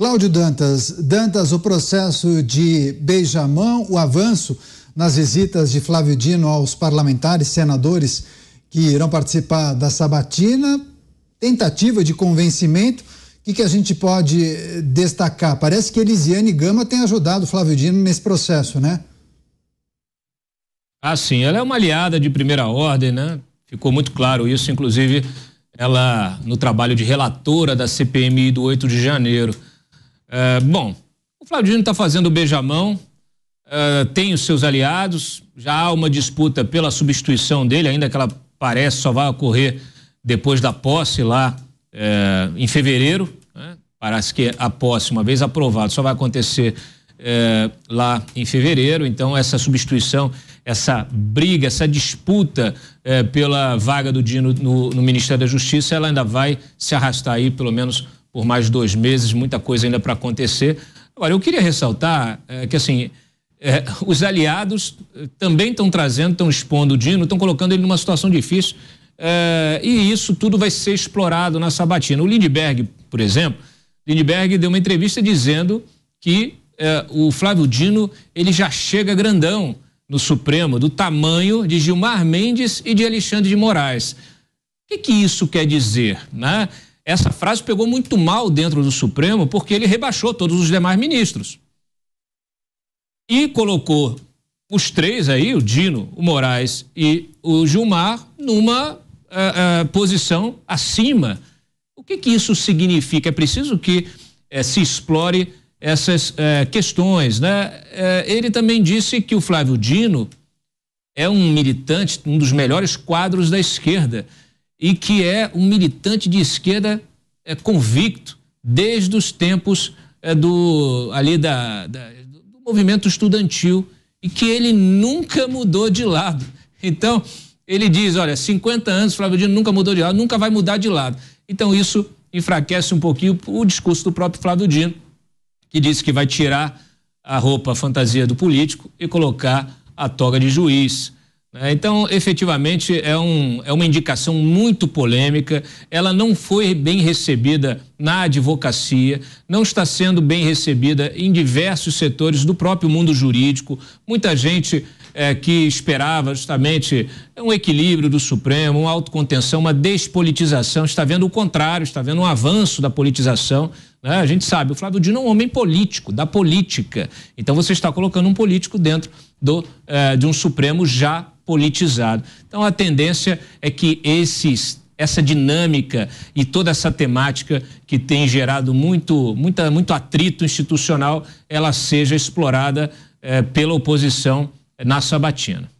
Cláudio Dantas, Dantas, o processo de Beijamão, o avanço nas visitas de Flávio Dino aos parlamentares, senadores que irão participar da sabatina, tentativa de convencimento, o que, que, a gente pode eh, destacar? Parece que Elisiane Gama tem ajudado Flávio Dino nesse processo, né? Ah, sim, ela é uma aliada de primeira ordem, né? Ficou muito claro isso, inclusive ela no trabalho de relatora da CPMI do 8 de janeiro. Eh, bom, o Flávio está fazendo o beijamão, uh, tem os seus aliados, já há uma disputa pela substituição dele, ainda que ela parece só vai ocorrer depois da posse lá uh, em fevereiro. Né? Parece que a posse, uma vez aprovada só vai acontecer lá em fevereiro. Então, essa substituição, essa briga, essa disputa pela vaga do Dino no, no Ministério da Justiça, ela ainda vai se arrastar aí pelo menos por mais dois meses, muita coisa ainda para acontecer. Agora, eu queria ressaltar é, que, assim, é, os aliados eh, também estão trazendo, estão expondo o Dino, estão colocando ele numa situação difícil. É, e isso tudo vai ser explorado na sabatina. O Lindbergh, por exemplo, Lindbergh deu uma entrevista dizendo que é, o Flávio Dino ele já chega grandão no Supremo, do tamanho de Gilmar Mendes e de Alexandre de Moraes. O que, que isso quer dizer, né? essa frase pegou muito mal dentro do Supremo, porque ele rebaixou todos os demais ministros. E colocou os três aí, o Dino, o Moraes e o Gilmar, numa uh, uh, posição acima. O que, que isso significa? É preciso que uh, se explore essas questões. Né? ele também disse que o Flávio Dino é um militante, um dos melhores quadros da esquerda e que é um militante de esquerda é, convicto desde os tempos é, do ali da, da, do movimento estudantil e que ele nunca mudou de lado. Então ele diz, olha, 50 anos Flávio Dino nunca mudou de lado, nunca vai mudar de lado. Então isso enfraquece um pouquinho o discurso do próprio Flávio Dino, que disse que vai tirar a roupa a fantasia do político e colocar a toga de juiz. Né? Então, efetivamente, é, um, é uma indicação muito polêmica. Ela não foi bem recebida na advocacia, não está sendo bem recebida em diversos setores do próprio mundo jurídico. Muita gente é, que esperava justamente um equilíbrio do Supremo, uma autocontenção, uma despolitização, está vendo o contrário, está vendo um avanço da politização. Né? A gente sabe, o Flávio Dino é um homem político, da política. Então você está colocando um político dentro do, eh, de um Supremo já politizado. Então a tendência é que esses essa dinâmica e toda essa temática que tem gerado muito, muita, muito atrito institucional, ela seja explorada eh, pela oposição na Sabatina.